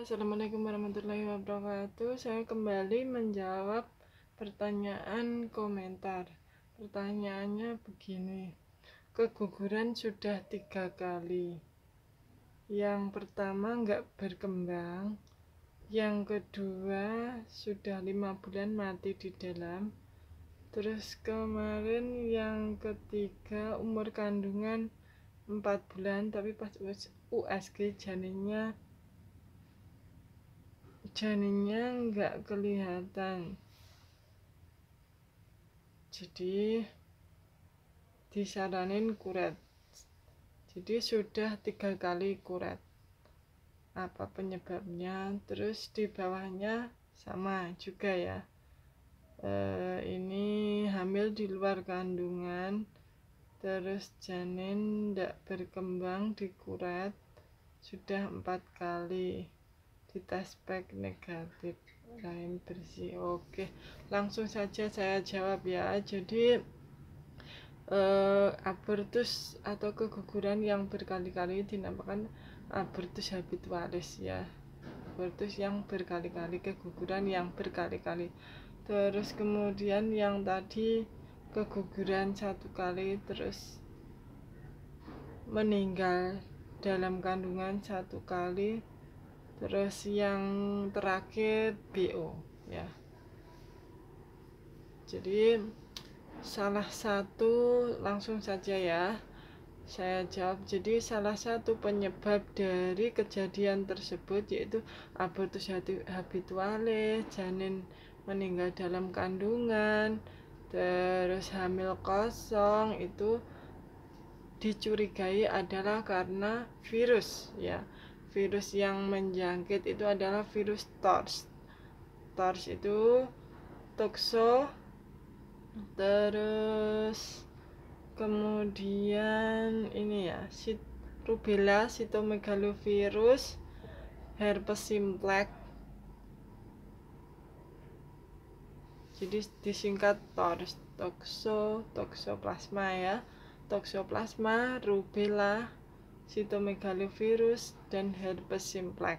Assalamualaikum warahmatullahi wabarakatuh. Saya kembali menjawab pertanyaan komentar. Pertanyaannya begini. Keguguran sudah tiga kali. Yang pertama nggak berkembang. Yang kedua sudah lima bulan mati di dalam. Terus kemarin yang ketiga umur kandungan empat bulan tapi pas USG janinnya janinnya nggak kelihatan jadi disaranin kuret jadi sudah tiga kali kuret apa penyebabnya terus di bawahnya sama juga ya e, ini hamil di luar kandungan terus janin tidak berkembang di kuret sudah empat kali kita spek negatif lain bersih oke langsung saja saya jawab ya jadi eh, abortus atau keguguran yang berkali-kali dinamakan abortus habitualis ya abortus yang berkali-kali keguguran yang berkali-kali terus kemudian yang tadi keguguran satu kali terus meninggal dalam kandungan satu kali terus yang terakhir BO ya jadi salah satu langsung saja ya saya jawab jadi salah satu penyebab dari kejadian tersebut yaitu abortus habituale, janin meninggal dalam kandungan terus hamil kosong itu dicurigai adalah karena virus ya virus yang menjangkit itu adalah virus TORS. TORS itu toxo terus kemudian ini ya sit rubella sitomegalovirus herpes simplex jadi disingkat TARS toxo toxoplasma ya toxoplasma rubella sitomegalovirus, dan herpes simplex.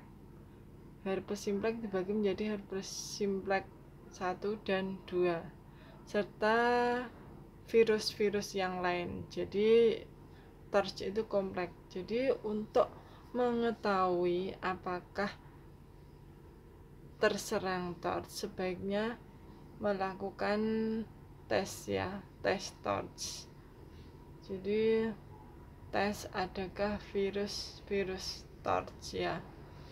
Herpes simplex dibagi menjadi herpes simplex 1 dan 2 serta virus-virus yang lain. Jadi torch itu kompleks. Jadi untuk mengetahui apakah terserang torch sebaiknya melakukan tes ya, tes torch. Jadi tes adakah virus virus torchia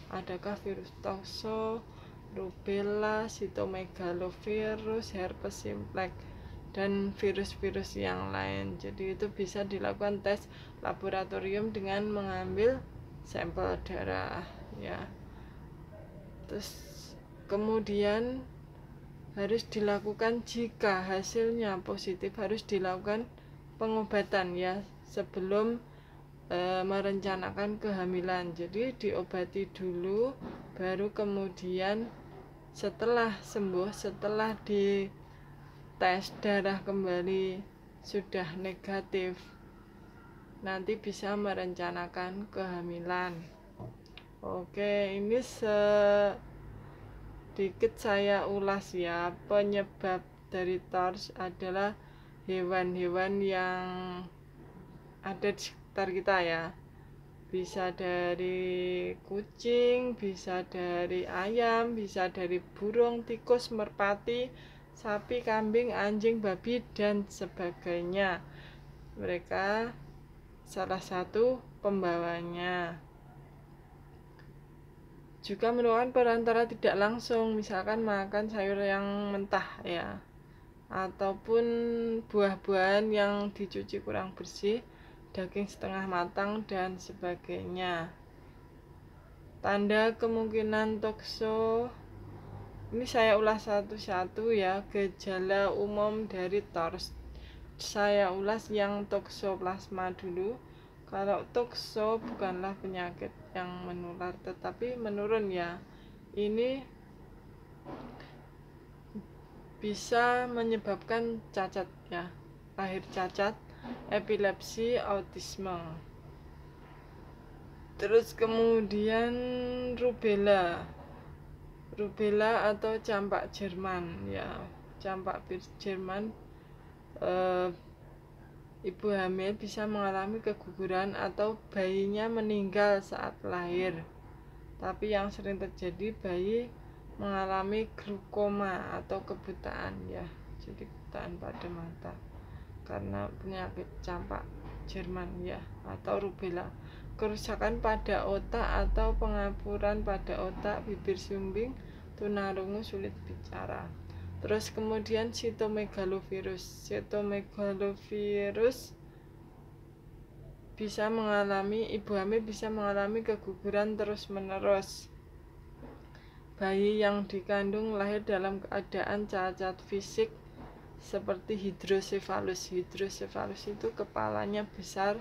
adakah virus toxo rubella sitomegalovirus herpes simplex dan virus-virus yang lain jadi itu bisa dilakukan tes laboratorium dengan mengambil sampel darah ya terus kemudian harus dilakukan jika hasilnya positif harus dilakukan pengobatan ya sebelum e, merencanakan kehamilan. Jadi diobati dulu baru kemudian setelah sembuh, setelah di tes darah kembali sudah negatif. Nanti bisa merencanakan kehamilan. Oke, ini sedikit saya ulas ya penyebab dari TARS adalah hewan-hewan yang ada di sekitar kita ya bisa dari kucing, bisa dari ayam, bisa dari burung, tikus, merpati, sapi, kambing, anjing, babi, dan sebagainya. Mereka salah satu pembawanya. Juga merupakan perantara tidak langsung, misalkan makan sayur yang mentah ya, ataupun buah-buahan yang dicuci kurang bersih daging setengah matang dan sebagainya tanda kemungkinan tokso ini saya ulas satu-satu ya gejala umum dari TORS saya ulas yang toksoplasma dulu kalau tokso bukanlah penyakit yang menular tetapi menurun ya ini bisa menyebabkan cacat ya lahir cacat epilepsi autisme terus kemudian rubella rubella atau campak Jerman ya campak Jerman eh, ibu hamil bisa mengalami keguguran atau bayinya meninggal saat lahir tapi yang sering terjadi bayi mengalami glukoma atau kebutaan ya jadi kebutaan pada mata karena penyakit campak Jerman ya atau rubella. Kerusakan pada otak atau pengapuran pada otak, bibir sumbing, tunarungu sulit bicara. Terus kemudian sitomegalovirus. Sitomegalovirus bisa mengalami ibu hamil bisa mengalami keguguran terus-menerus. Bayi yang dikandung lahir dalam keadaan cacat fisik seperti hidrosefalus. Hidrosefalus itu kepalanya besar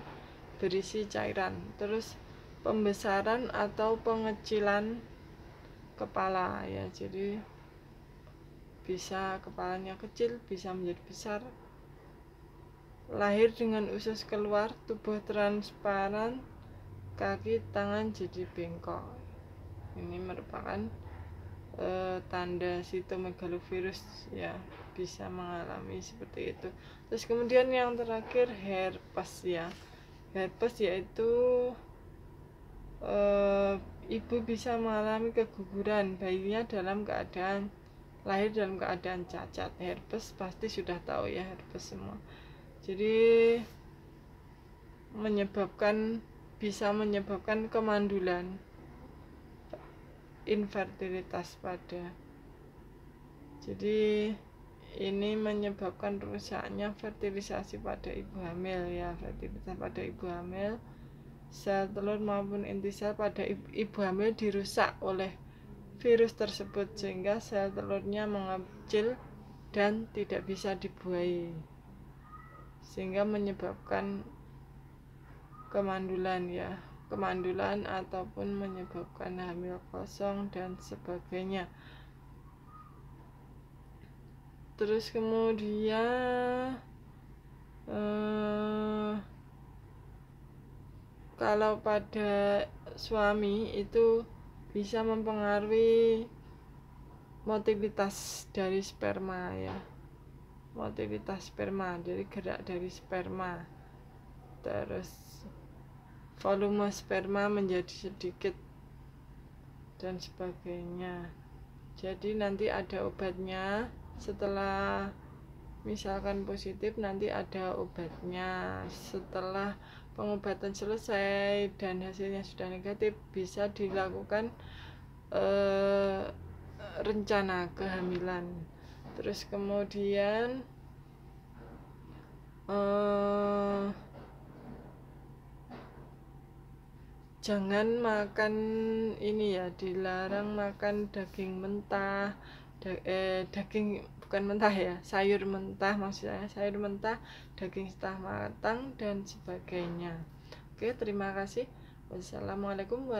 berisi cairan. Terus pembesaran atau pengecilan kepala ya. Jadi bisa kepalanya kecil, bisa menjadi besar. Lahir dengan usus keluar, tubuh transparan, kaki tangan jadi bengkok. Ini merupakan Eh, tanda sitomegalovirus ya bisa mengalami seperti itu terus kemudian yang terakhir herpes ya herpes yaitu e, ibu bisa mengalami keguguran bayinya dalam keadaan lahir dalam keadaan cacat herpes pasti sudah tahu ya herpes semua jadi menyebabkan bisa menyebabkan kemandulan infertilitas pada jadi ini menyebabkan rusaknya fertilisasi pada ibu hamil ya fertilitas pada ibu hamil sel telur maupun inti sel pada ibu, ibu hamil dirusak oleh virus tersebut sehingga sel telurnya mengecil dan tidak bisa dibuahi sehingga menyebabkan kemandulan ya kemandulan ataupun menyebabkan hamil kosong dan sebagainya terus kemudian uh, kalau pada suami itu bisa mempengaruhi motilitas dari sperma ya motilitas sperma jadi gerak dari sperma terus volume sperma menjadi sedikit dan sebagainya jadi nanti ada obatnya setelah misalkan positif nanti ada obatnya setelah pengobatan selesai dan hasilnya sudah negatif bisa dilakukan eh, rencana kehamilan terus kemudian eh, jangan makan ini ya dilarang makan daging mentah da, eh, daging bukan mentah ya sayur mentah maksudnya sayur mentah daging setengah matang dan sebagainya oke terima kasih wassalamualaikum warahmatullahi